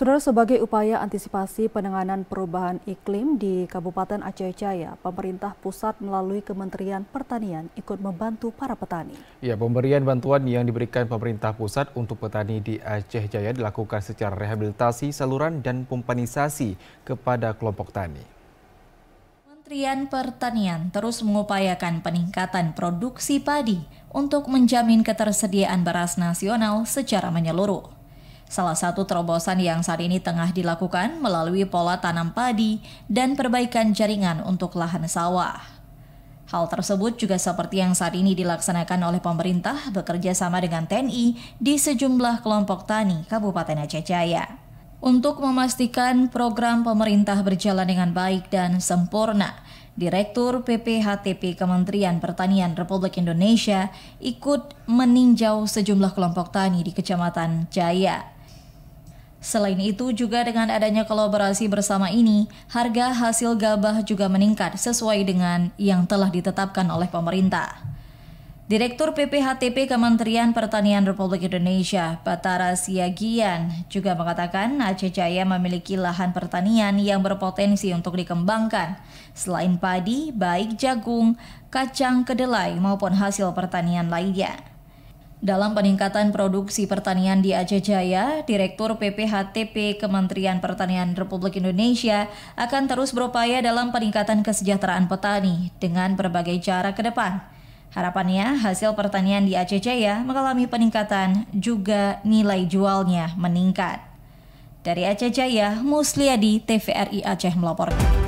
Saudara, sebagai upaya antisipasi penanganan perubahan iklim di Kabupaten Aceh Jaya, pemerintah pusat melalui Kementerian Pertanian ikut membantu para petani. Ya, pemberian bantuan yang diberikan pemerintah pusat untuk petani di Aceh Jaya dilakukan secara rehabilitasi saluran dan pompanisasi kepada kelompok tani. Kementerian Pertanian terus mengupayakan peningkatan produksi padi untuk menjamin ketersediaan beras nasional secara menyeluruh. Salah satu terobosan yang saat ini tengah dilakukan melalui pola tanam padi dan perbaikan jaringan untuk lahan sawah. Hal tersebut juga seperti yang saat ini dilaksanakan oleh pemerintah bekerja sama dengan TNI di sejumlah kelompok tani Kabupaten Aceh Jaya. Untuk memastikan program pemerintah berjalan dengan baik dan sempurna, Direktur PPHTP Kementerian Pertanian Republik Indonesia ikut meninjau sejumlah kelompok tani di Kecamatan Jaya. Selain itu, juga dengan adanya kolaborasi bersama ini, harga hasil gabah juga meningkat sesuai dengan yang telah ditetapkan oleh pemerintah. Direktur PPHTP Kementerian Pertanian Republik Indonesia, Batara Siagian, juga mengatakan Aceh Jaya memiliki lahan pertanian yang berpotensi untuk dikembangkan. Selain padi, baik jagung, kacang kedelai maupun hasil pertanian lainnya. Dalam peningkatan produksi pertanian di Aceh Jaya, Direktur PPHTP Kementerian Pertanian Republik Indonesia akan terus berupaya dalam peningkatan kesejahteraan petani dengan berbagai cara ke depan. Harapannya, hasil pertanian di Aceh Jaya mengalami peningkatan, juga nilai jualnya meningkat. Dari Aceh Jaya, Musliadi TVRI Aceh melaporkan.